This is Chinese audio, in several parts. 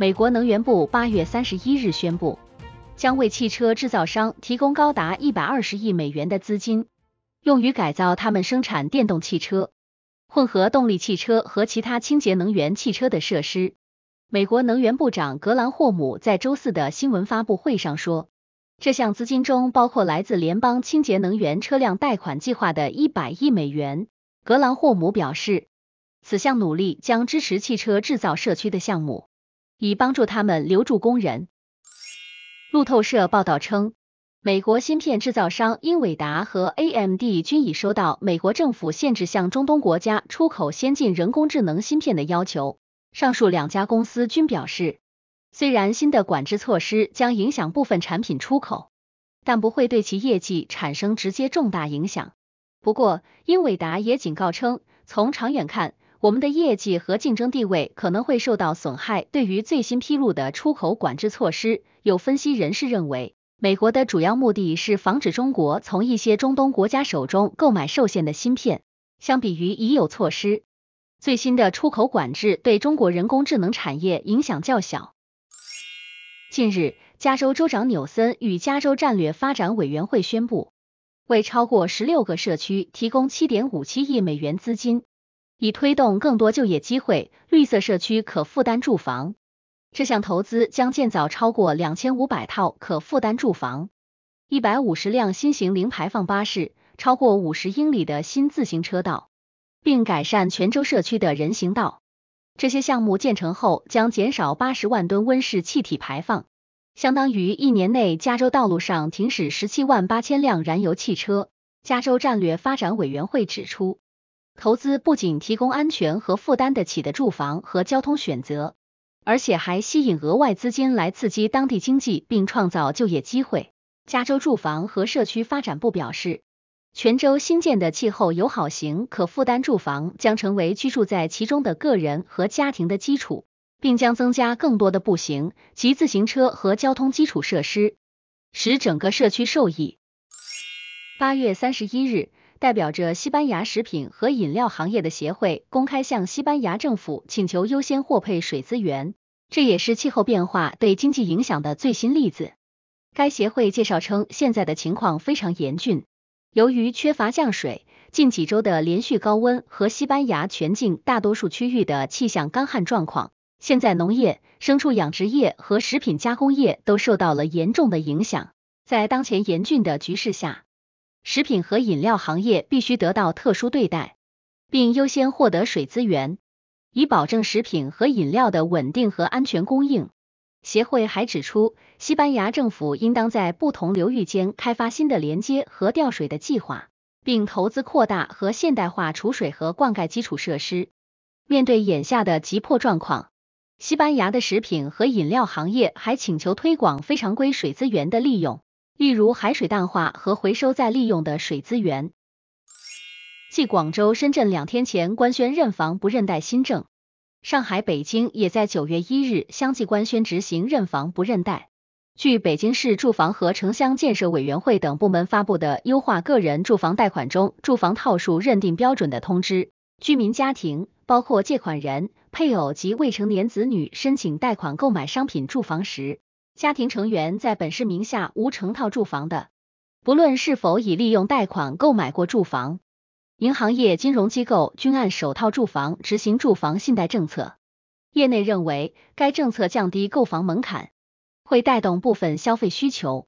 美国能源部八月三十一日宣布，将为汽车制造商提供高达一百二十亿美元的资金，用于改造他们生产电动汽车、混合动力汽车和其他清洁能源汽车的设施。美国能源部长格兰霍姆在周四的新闻发布会上说，这项资金中包括来自联邦清洁能源车辆贷款计划的一百亿美元。格兰霍姆表示，此项努力将支持汽车制造社区的项目。以帮助他们留住工人。路透社报道称，美国芯片制造商英伟达和 AMD 均已收到美国政府限制向中东国家出口先进人工智能芯片的要求。上述两家公司均表示，虽然新的管制措施将影响部分产品出口，但不会对其业绩产生直接重大影响。不过，英伟达也警告称，从长远看。我们的业绩和竞争地位可能会受到损害。对于最新披露的出口管制措施，有分析人士认为，美国的主要目的是防止中国从一些中东国家手中购买受限的芯片。相比于已有措施，最新的出口管制对中国人工智能产业影响较小。近日，加州州长纽森与加州战略发展委员会宣布，为超过十六个社区提供七点五七亿美元资金。以推动更多就业机会，绿色社区可负担住房。这项投资将建造超过两千五百套可负担住房，一百五十辆新型零排放巴士，超过五十英里的新自行车道，并改善泉州社区的人行道。这些项目建成后将减少八十万吨温室气体排放，相当于一年内加州道路上停驶十七万八千辆燃油汽车。加州战略发展委员会指出。投资不仅提供安全和负担得起的住房和交通选择，而且还吸引额外资金来刺激当地经济并创造就业机会。加州住房和社区发展部表示，全州新建的气候友好型可负担住房将成为居住在其中的个人和家庭的基础，并将增加更多的步行、骑自行车和交通基础设施，使整个社区受益。八月三十一日。代表着西班牙食品和饮料行业的协会公开向西班牙政府请求优先货配水资源，这也是气候变化对经济影响的最新例子。该协会介绍称，现在的情况非常严峻，由于缺乏降水，近几周的连续高温和西班牙全境大多数区域的气象干旱状况，现在农业、牲畜养殖业和食品加工业都受到了严重的影响。在当前严峻的局势下，食品和饮料行业必须得到特殊对待，并优先获得水资源，以保证食品和饮料的稳定和安全供应。协会还指出，西班牙政府应当在不同流域间开发新的连接和调水的计划，并投资扩大和现代化储水和灌溉基础设施。面对眼下的急迫状况，西班牙的食品和饮料行业还请求推广非常规水资源的利用。例如海水淡化和回收再利用的水资源。继广州、深圳两天前官宣认房不认贷新政，上海、北京也在9月1日相继官宣执行认房不认贷。据北京市住房和城乡建设委员会等部门发布的《优化个人住房贷款中住房套数认定标准的通知》，居民家庭包括借款人、配偶及未成年子女申请贷款购买商品住房时，家庭成员在本市名下无成套住房的，不论是否已利用贷款购买过住房，银行业金融机构均按首套住房执行住房信贷政策。业内认为，该政策降低购房门槛，会带动部分消费需求，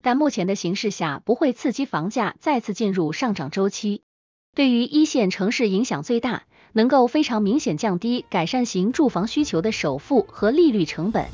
但目前的形势下不会刺激房价再次进入上涨周期。对于一线城市影响最大，能够非常明显降低改善型住房需求的首付和利率成本。